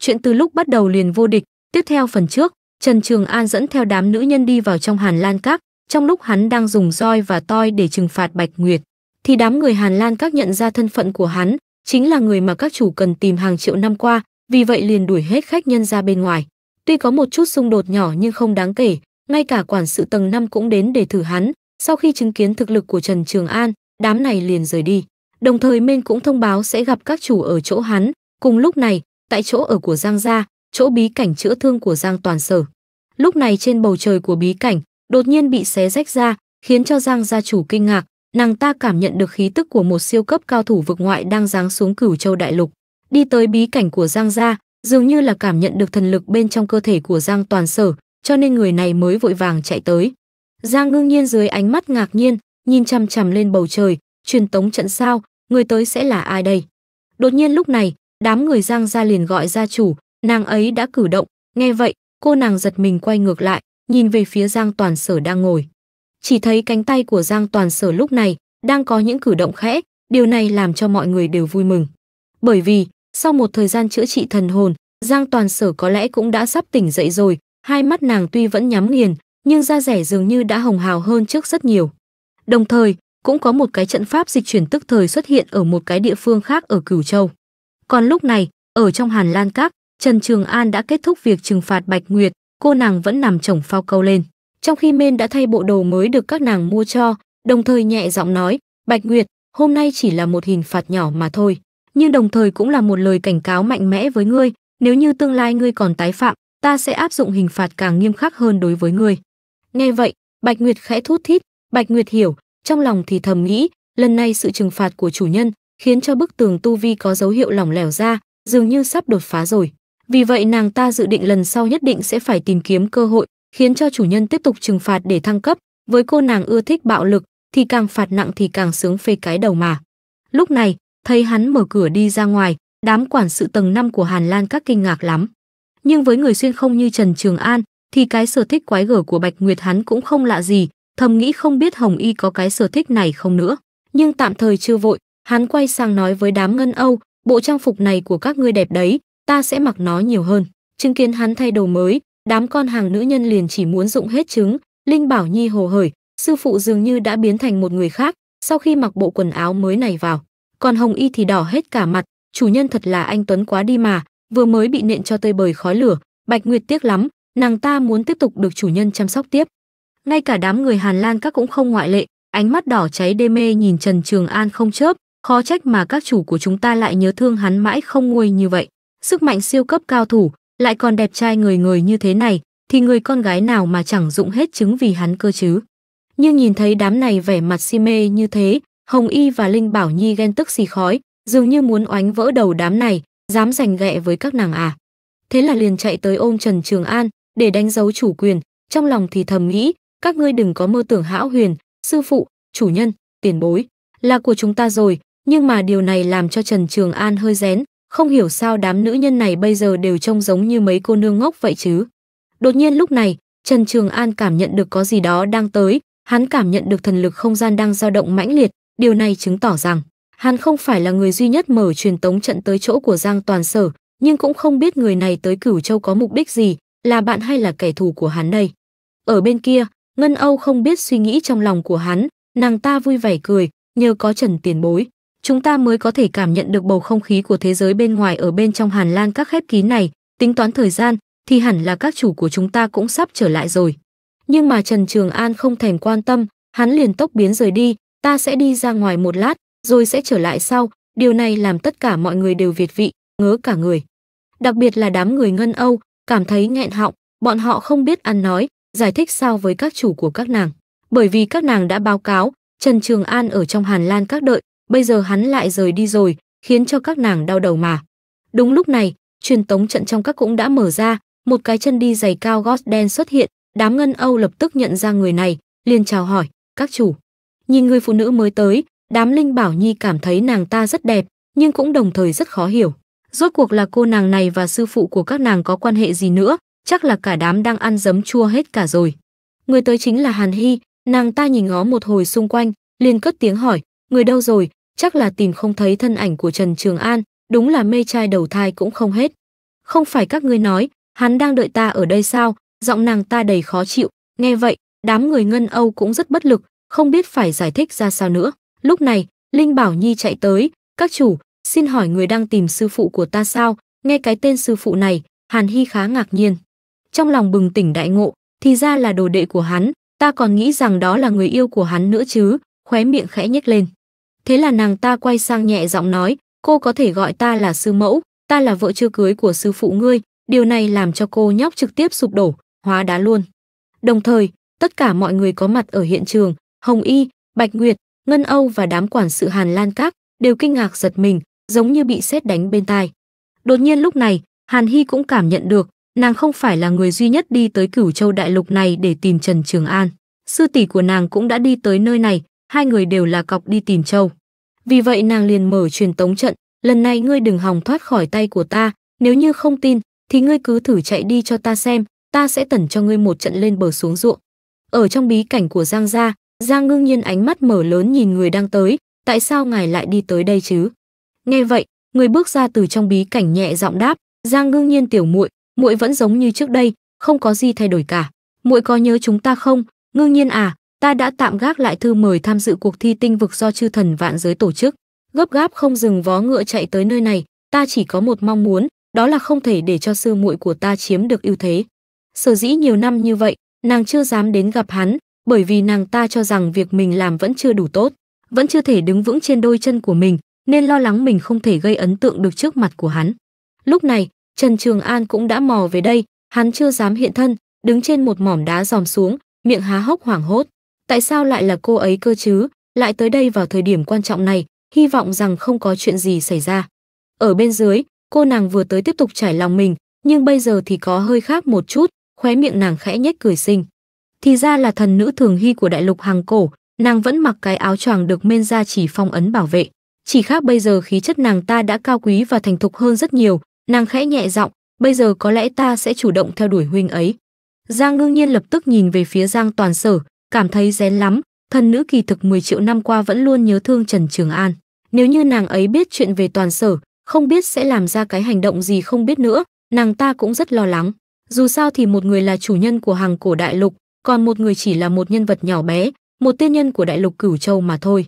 chuyện từ lúc bắt đầu liền vô địch. Tiếp theo phần trước, Trần Trường An dẫn theo đám nữ nhân đi vào trong Hàn Lan Các, trong lúc hắn đang dùng roi và toi để trừng phạt Bạch Nguyệt, thì đám người Hàn Lan Các nhận ra thân phận của hắn, chính là người mà các chủ cần tìm hàng triệu năm qua, vì vậy liền đuổi hết khách nhân ra bên ngoài. Tuy có một chút xung đột nhỏ nhưng không đáng kể, ngay cả quản sự tầng năm cũng đến để thử hắn, sau khi chứng kiến thực lực của Trần Trường An, đám này liền rời đi. Đồng thời Mên cũng thông báo sẽ gặp các chủ ở chỗ hắn, cùng lúc này, tại chỗ ở của Giang Gia, chỗ bí cảnh chữa thương của Giang Toàn Sở. Lúc này trên bầu trời của bí cảnh, đột nhiên bị xé rách ra, khiến cho Giang gia chủ kinh ngạc, nàng ta cảm nhận được khí tức của một siêu cấp cao thủ vực ngoại đang giáng xuống Cửu Châu đại lục. Đi tới bí cảnh của Giang gia, dường như là cảm nhận được thần lực bên trong cơ thể của Giang Toàn Sở, cho nên người này mới vội vàng chạy tới. Giang ngưng nhiên dưới ánh mắt ngạc nhiên, nhìn chằm chằm lên bầu trời, truyền tống trận sao, người tới sẽ là ai đây? Đột nhiên lúc này, Đám người Giang gia liền gọi gia chủ, nàng ấy đã cử động, nghe vậy, cô nàng giật mình quay ngược lại, nhìn về phía Giang Toàn Sở đang ngồi. Chỉ thấy cánh tay của Giang Toàn Sở lúc này đang có những cử động khẽ, điều này làm cho mọi người đều vui mừng. Bởi vì, sau một thời gian chữa trị thần hồn, Giang Toàn Sở có lẽ cũng đã sắp tỉnh dậy rồi, hai mắt nàng tuy vẫn nhắm nghiền, nhưng da rẻ dường như đã hồng hào hơn trước rất nhiều. Đồng thời, cũng có một cái trận pháp dịch chuyển tức thời xuất hiện ở một cái địa phương khác ở Cửu Châu. Còn lúc này, ở trong Hàn Lan Các, Trần Trường An đã kết thúc việc trừng phạt Bạch Nguyệt, cô nàng vẫn nằm chồng phao câu lên. Trong khi Mên đã thay bộ đồ mới được các nàng mua cho, đồng thời nhẹ giọng nói, Bạch Nguyệt, hôm nay chỉ là một hình phạt nhỏ mà thôi, nhưng đồng thời cũng là một lời cảnh cáo mạnh mẽ với ngươi, nếu như tương lai ngươi còn tái phạm, ta sẽ áp dụng hình phạt càng nghiêm khắc hơn đối với ngươi. Nghe vậy, Bạch Nguyệt khẽ thút thít, Bạch Nguyệt hiểu, trong lòng thì thầm nghĩ, lần này sự trừng phạt của chủ nhân khiến cho bức tường tu vi có dấu hiệu lỏng lẻo ra, dường như sắp đột phá rồi. Vì vậy nàng ta dự định lần sau nhất định sẽ phải tìm kiếm cơ hội, khiến cho chủ nhân tiếp tục trừng phạt để thăng cấp. Với cô nàng ưa thích bạo lực, thì càng phạt nặng thì càng sướng phê cái đầu mà. Lúc này, thấy hắn mở cửa đi ra ngoài, đám quản sự tầng 5 của Hàn Lan các kinh ngạc lắm. Nhưng với người xuyên không như Trần Trường An, thì cái sở thích quái gở của Bạch Nguyệt hắn cũng không lạ gì, thầm nghĩ không biết Hồng Y có cái sở thích này không nữa. Nhưng tạm thời chưa vội, Hắn quay sang nói với đám ngân Âu, bộ trang phục này của các ngươi đẹp đấy, ta sẽ mặc nó nhiều hơn. Chứng kiến hắn thay đồ mới, đám con hàng nữ nhân liền chỉ muốn dụng hết trứng, Linh Bảo Nhi hồ hởi, sư phụ dường như đã biến thành một người khác sau khi mặc bộ quần áo mới này vào. Còn Hồng Y thì đỏ hết cả mặt, chủ nhân thật là anh Tuấn quá đi mà, vừa mới bị nện cho tơi bời khói lửa, Bạch Nguyệt tiếc lắm, nàng ta muốn tiếp tục được chủ nhân chăm sóc tiếp. Ngay cả đám người Hàn Lan các cũng không ngoại lệ, ánh mắt đỏ cháy đê mê nhìn Trần Trường An không chớp, Khó trách mà các chủ của chúng ta lại nhớ thương hắn mãi không nguôi như vậy. Sức mạnh siêu cấp cao thủ, lại còn đẹp trai người người như thế này, thì người con gái nào mà chẳng dụng hết trứng vì hắn cơ chứ. Nhưng nhìn thấy đám này vẻ mặt si mê như thế, Hồng Y và Linh Bảo Nhi ghen tức xì khói, dường như muốn oánh vỡ đầu đám này, dám giành ghẹ với các nàng à. Thế là liền chạy tới ôm Trần Trường An, để đánh dấu chủ quyền, trong lòng thì thầm nghĩ, các ngươi đừng có mơ tưởng hão huyền, sư phụ, chủ nhân, tiền bối, là của chúng ta rồi, nhưng mà điều này làm cho Trần Trường An hơi rén, không hiểu sao đám nữ nhân này bây giờ đều trông giống như mấy cô nương ngốc vậy chứ. Đột nhiên lúc này, Trần Trường An cảm nhận được có gì đó đang tới, hắn cảm nhận được thần lực không gian đang dao động mãnh liệt, điều này chứng tỏ rằng hắn không phải là người duy nhất mở truyền tống trận tới chỗ của Giang Toàn Sở, nhưng cũng không biết người này tới Cửu Châu có mục đích gì, là bạn hay là kẻ thù của hắn đây. Ở bên kia, Ngân Âu không biết suy nghĩ trong lòng của hắn, nàng ta vui vẻ cười, nhờ có Trần Tiền Bối, chúng ta mới có thể cảm nhận được bầu không khí của thế giới bên ngoài ở bên trong Hàn Lan các khép kín này, tính toán thời gian thì hẳn là các chủ của chúng ta cũng sắp trở lại rồi. Nhưng mà Trần Trường An không thèm quan tâm, hắn liền tốc biến rời đi, ta sẽ đi ra ngoài một lát, rồi sẽ trở lại sau, điều này làm tất cả mọi người đều việt vị, ngớ cả người. Đặc biệt là đám người Ngân Âu, cảm thấy nghẹn họng, bọn họ không biết ăn nói, giải thích sao với các chủ của các nàng. Bởi vì các nàng đã báo cáo, Trần Trường An ở trong Hàn Lan các đợi, bây giờ hắn lại rời đi rồi, khiến cho các nàng đau đầu mà. Đúng lúc này, truyền tống trận trong các cũng đã mở ra, một cái chân đi giày cao gót đen xuất hiện, đám ngân Âu lập tức nhận ra người này, liền chào hỏi, các chủ. Nhìn người phụ nữ mới tới, đám Linh Bảo Nhi cảm thấy nàng ta rất đẹp, nhưng cũng đồng thời rất khó hiểu. Rốt cuộc là cô nàng này và sư phụ của các nàng có quan hệ gì nữa, chắc là cả đám đang ăn giấm chua hết cả rồi. Người tới chính là Hàn Hy, nàng ta nhìn ngó một hồi xung quanh, liền cất tiếng hỏi, người đâu rồi, chắc là tìm không thấy thân ảnh của Trần Trường An, đúng là mê trai đầu thai cũng không hết. Không phải các ngươi nói, hắn đang đợi ta ở đây sao? Giọng nàng ta đầy khó chịu, nghe vậy, đám người Ngân Âu cũng rất bất lực, không biết phải giải thích ra sao nữa. Lúc này, Linh Bảo Nhi chạy tới, "Các chủ, xin hỏi người đang tìm sư phụ của ta sao?" Nghe cái tên sư phụ này, Hàn Hi khá ngạc nhiên. Trong lòng bừng tỉnh đại ngộ, thì ra là đồ đệ của hắn, ta còn nghĩ rằng đó là người yêu của hắn nữa chứ, khóe miệng khẽ nhếch lên. Thế là nàng ta quay sang nhẹ giọng nói, cô có thể gọi ta là sư mẫu, ta là vợ chưa cưới của sư phụ ngươi, điều này làm cho cô nhóc trực tiếp sụp đổ, hóa đá luôn. Đồng thời, tất cả mọi người có mặt ở hiện trường, Hồng Y, Bạch Nguyệt, Ngân Âu và đám quản sự Hàn Lan Các đều kinh ngạc giật mình, giống như bị sét đánh bên tai. Đột nhiên lúc này, Hàn Hy cũng cảm nhận được, nàng không phải là người duy nhất đi tới Cửu Châu đại lục này để tìm Trần Trường An. Sư tỷ của nàng cũng đã đi tới nơi này, hai người đều là cọc đi tìm Châu. Vì vậy nàng liền mở truyền tống trận, lần này ngươi đừng hòng thoát khỏi tay của ta, nếu như không tin, thì ngươi cứ thử chạy đi cho ta xem, ta sẽ tẩn cho ngươi một trận lên bờ xuống ruộng. Ở trong bí cảnh của Giang gia, Giang ngưng nhiên ánh mắt mở lớn nhìn người đang tới, tại sao ngài lại đi tới đây chứ? Nghe vậy, người bước ra từ trong bí cảnh nhẹ giọng đáp, Giang ngưng nhiên tiểu muội, muội vẫn giống như trước đây, không có gì thay đổi cả. Muội có nhớ chúng ta không? Ngưng nhiên à, ta đã tạm gác lại thư mời tham dự cuộc thi tinh vực do chư thần vạn giới tổ chức. Gấp gáp không dừng vó ngựa chạy tới nơi này, ta chỉ có một mong muốn, đó là không thể để cho sư muội của ta chiếm được ưu thế. Sở dĩ nhiều năm như vậy, nàng chưa dám đến gặp hắn, bởi vì nàng ta cho rằng việc mình làm vẫn chưa đủ tốt, vẫn chưa thể đứng vững trên đôi chân của mình, nên lo lắng mình không thể gây ấn tượng được trước mặt của hắn. Lúc này, Trần Trường An cũng đã mò về đây, hắn chưa dám hiện thân, đứng trên một mỏm đá dòm xuống, miệng há hốc hoảng hốt. Tại sao lại là cô ấy cơ chứ? Lại tới đây vào thời điểm quan trọng này, hy vọng rằng không có chuyện gì xảy ra. Ở bên dưới, cô nàng vừa tới tiếp tục trải lòng mình, nhưng bây giờ thì có hơi khác một chút, khóe miệng nàng khẽ nhếch cười xinh. Thì ra là thần nữ thường hy của đại lục hàng cổ, nàng vẫn mặc cái áo choàng được men ra chỉ phong ấn bảo vệ. Chỉ khác bây giờ khí chất nàng ta đã cao quý và thành thục hơn rất nhiều, nàng khẽ nhẹ giọng, bây giờ có lẽ ta sẽ chủ động theo đuổi huynh ấy. Giang ngưng nhiên lập tức nhìn về phía Giang toàn sở, cảm thấy rén lắm, thần nữ kỳ thực 10 triệu năm qua vẫn luôn nhớ thương Trần Trường An. Nếu như nàng ấy biết chuyện về toàn sở, không biết sẽ làm ra cái hành động gì không biết nữa, nàng ta cũng rất lo lắng. Dù sao thì một người là chủ nhân của hàng cổ đại lục, còn một người chỉ là một nhân vật nhỏ bé, một tiên nhân của đại lục cửu châu mà thôi.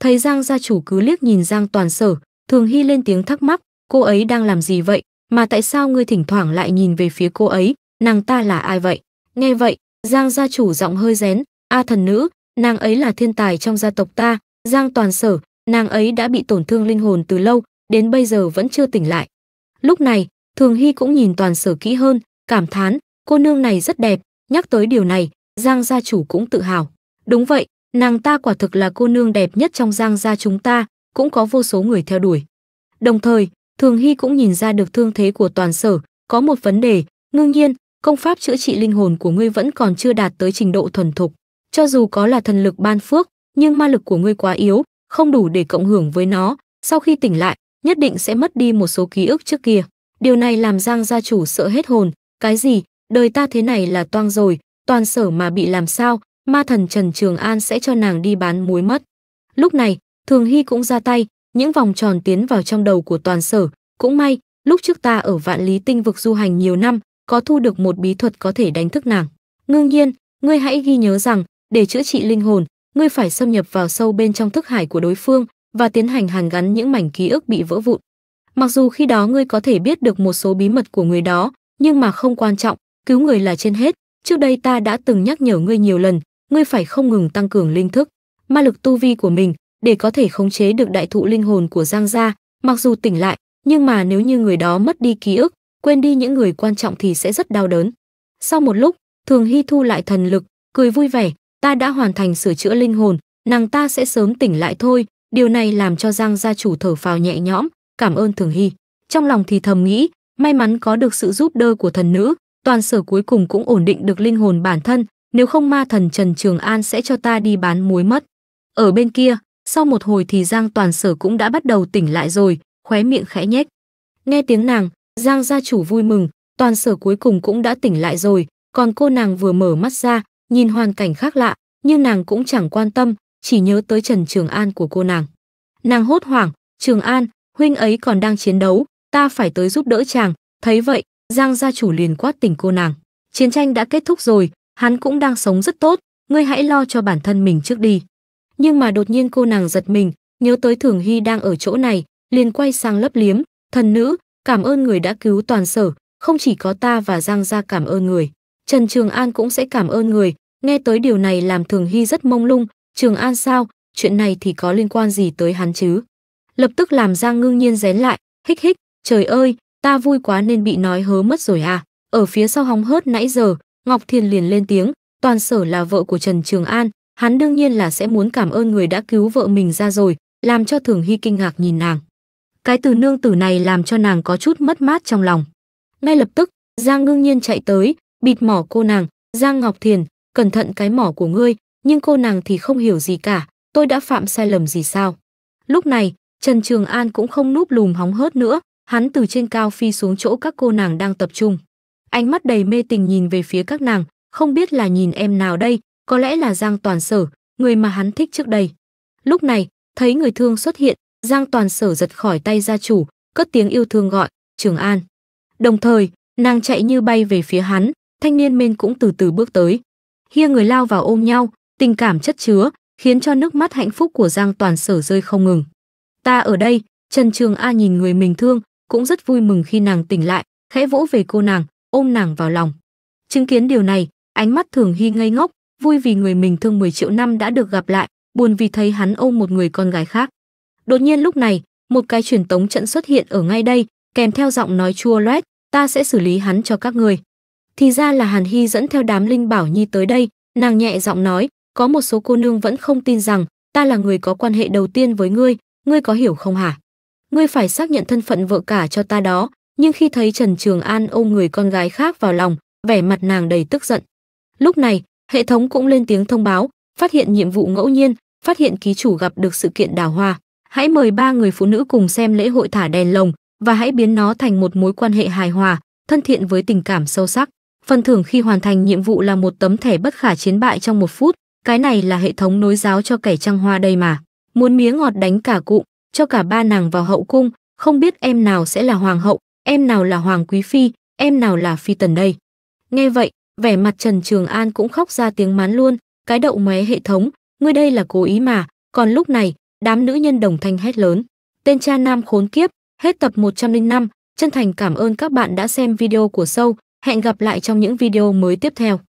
Thấy Giang gia chủ cứ liếc nhìn Giang toàn sở, Thường Hy lên tiếng thắc mắc, cô ấy đang làm gì vậy, mà tại sao ngươi thỉnh thoảng lại nhìn về phía cô ấy, nàng ta là ai vậy? Nghe vậy, Giang gia chủ giọng hơi rén, A thần nữ, nàng ấy là thiên tài trong gia tộc ta, Giang Toàn Sở, nàng ấy đã bị tổn thương linh hồn từ lâu, đến bây giờ vẫn chưa tỉnh lại. Lúc này, Thường Hy cũng nhìn Toàn Sở kỹ hơn, cảm thán, cô nương này rất đẹp, nhắc tới điều này, Giang gia chủ cũng tự hào. Đúng vậy, nàng ta quả thực là cô nương đẹp nhất trong Giang gia chúng ta, cũng có vô số người theo đuổi. Đồng thời, Thường Hy cũng nhìn ra được thương thế của Toàn Sở, có một vấn đề, ngương nhiên, công pháp chữa trị linh hồn của ngươi vẫn còn chưa đạt tới trình độ thuần thục. Cho dù có là thần lực ban phước, nhưng ma lực của ngươi quá yếu, không đủ để cộng hưởng với nó, sau khi tỉnh lại, nhất định sẽ mất đi một số ký ức trước kia. Điều này làm Giang gia chủ sợ hết hồn, cái gì, đời ta thế này là toang rồi, toàn sở mà bị làm sao, ma thần Trần Trường An sẽ cho nàng đi bán muối mất. Lúc này, Thường Hy cũng ra tay, những vòng tròn tiến vào trong đầu của toàn sở, cũng may, lúc trước ta ở vạn lý tinh vực du hành nhiều năm, có thu được một bí thuật có thể đánh thức nàng. Ngương nhiên, ngươi hãy ghi nhớ rằng, để chữa trị linh hồn, ngươi phải xâm nhập vào sâu bên trong thức hải của đối phương và tiến hành hàn gắn những mảnh ký ức bị vỡ vụn. Mặc dù khi đó ngươi có thể biết được một số bí mật của người đó, nhưng mà không quan trọng, cứu người là trên hết. Trước đây ta đã từng nhắc nhở ngươi nhiều lần, ngươi phải không ngừng tăng cường linh thức, ma lực tu vi của mình để có thể khống chế được đại thụ linh hồn của Giang gia, mặc dù tỉnh lại, nhưng mà nếu như người đó mất đi ký ức, quên đi những người quan trọng thì sẽ rất đau đớn. Sau một lúc, Thường Hy thu lại thần lực, cười vui vẻ, ta đã hoàn thành sửa chữa linh hồn, nàng ta sẽ sớm tỉnh lại thôi, điều này làm cho Giang gia chủ thở phào nhẹ nhõm, cảm ơn Thường Hy. Trong lòng thì thầm nghĩ, may mắn có được sự giúp đỡ của thần nữ, toàn sở cuối cùng cũng ổn định được linh hồn bản thân, nếu không ma thần Trần Trường An sẽ cho ta đi bán muối mất. Ở bên kia, sau một hồi thì Giang toàn sở cũng đã bắt đầu tỉnh lại rồi, khóe miệng khẽ nhếch. Nghe tiếng nàng, Giang gia chủ vui mừng, toàn sở cuối cùng cũng đã tỉnh lại rồi, còn cô nàng vừa mở mắt ra, Nhìn hoàn cảnh khác lạ, nhưng nàng cũng chẳng quan tâm, chỉ nhớ tới Trần Trường An của cô nàng. Nàng hốt hoảng, Trường An, huynh ấy còn đang chiến đấu, ta phải tới giúp đỡ chàng. Thấy vậy, Giang gia chủ liền quát tỉnh cô nàng. Chiến tranh đã kết thúc rồi, hắn cũng đang sống rất tốt, ngươi hãy lo cho bản thân mình trước đi. Nhưng mà đột nhiên cô nàng giật mình, nhớ tới Thường Hy đang ở chỗ này, liền quay sang lấp liếm, thần nữ, cảm ơn người đã cứu toàn sở, không chỉ có ta và Giang gia cảm ơn người. Trần Trường An cũng sẽ cảm ơn người, nghe tới điều này làm Thường Hy rất mông lung, Trường An sao, chuyện này thì có liên quan gì tới hắn chứ? Lập tức làm Giang Ngưng Nhiên rén lại, hích hích, trời ơi, ta vui quá nên bị nói hớ mất rồi à. Ở phía sau hóng hớt nãy giờ, Ngọc Thiền liền lên tiếng, toàn sở là vợ của Trần Trường An, hắn đương nhiên là sẽ muốn cảm ơn người đã cứu vợ mình ra rồi, làm cho Thường Hy kinh ngạc nhìn nàng. Cái từ nương tử này làm cho nàng có chút mất mát trong lòng. Ngay lập tức, Giang Ngưng Nhiên chạy tới, bịt mỏ cô nàng, Giang Ngọc Thiền, cẩn thận cái mỏ của ngươi, nhưng cô nàng thì không hiểu gì cả, tôi đã phạm sai lầm gì sao? Lúc này, Trần Trường An cũng không núp lùm hóng hớt nữa, hắn từ trên cao phi xuống chỗ các cô nàng đang tập trung. Ánh mắt đầy mê tình nhìn về phía các nàng, không biết là nhìn em nào đây, có lẽ là Giang Toàn Sở, người mà hắn thích trước đây. Lúc này, thấy người thương xuất hiện, Giang Toàn Sở giật khỏi tay gia chủ, cất tiếng yêu thương gọi, Trường An. Đồng thời, nàng chạy như bay về phía hắn, thanh niên men cũng từ từ bước tới. Hia người lao vào ôm nhau, tình cảm chất chứa, khiến cho nước mắt hạnh phúc của Giang Toàn Sở rơi không ngừng. Ta ở đây, Trần Trường A nhìn người mình thương, cũng rất vui mừng khi nàng tỉnh lại, khẽ vỗ về cô nàng, ôm nàng vào lòng. Chứng kiến điều này, ánh mắt Thường Hy ngây ngốc, vui vì người mình thương 10 triệu năm đã được gặp lại, buồn vì thấy hắn ôm một người con gái khác. Đột nhiên lúc này, một cái truyền tống trận xuất hiện ở ngay đây, kèm theo giọng nói chua loét, ta sẽ xử lý hắn cho các người thì ra là Hàn Hy dẫn theo đám Linh Bảo Nhi tới đây, nàng nhẹ giọng nói, có một số cô nương vẫn không tin rằng ta là người có quan hệ đầu tiên với ngươi, ngươi có hiểu không hả? Ngươi phải xác nhận thân phận vợ cả cho ta đó, nhưng khi thấy Trần Trường An ôm người con gái khác vào lòng, vẻ mặt nàng đầy tức giận. Lúc này, hệ thống cũng lên tiếng thông báo, phát hiện nhiệm vụ ngẫu nhiên, phát hiện ký chủ gặp được sự kiện đào hoa. Hãy mời ba người phụ nữ cùng xem lễ hội thả đèn lồng và hãy biến nó thành một mối quan hệ hài hòa, thân thiện với tình cảm sâu sắc. Phần thưởng khi hoàn thành nhiệm vụ là một tấm thẻ bất khả chiến bại trong một phút, cái này là hệ thống nối giáo cho kẻ trăng hoa đây mà. Muốn miếng ngọt đánh cả cụ, cho cả ba nàng vào hậu cung, không biết em nào sẽ là hoàng hậu, em nào là hoàng quý phi, em nào là phi tần đây. Nghe vậy, vẻ mặt Trần Trường An cũng khóc ra tiếng mán luôn, cái đậu mé hệ thống, ngươi đây là cố ý mà, còn lúc này, đám nữ nhân đồng thanh hét lớn. Tên cha nam khốn kiếp, hết tập 105, chân thành cảm ơn các bạn đã xem video của sâu Hẹn gặp lại trong những video mới tiếp theo.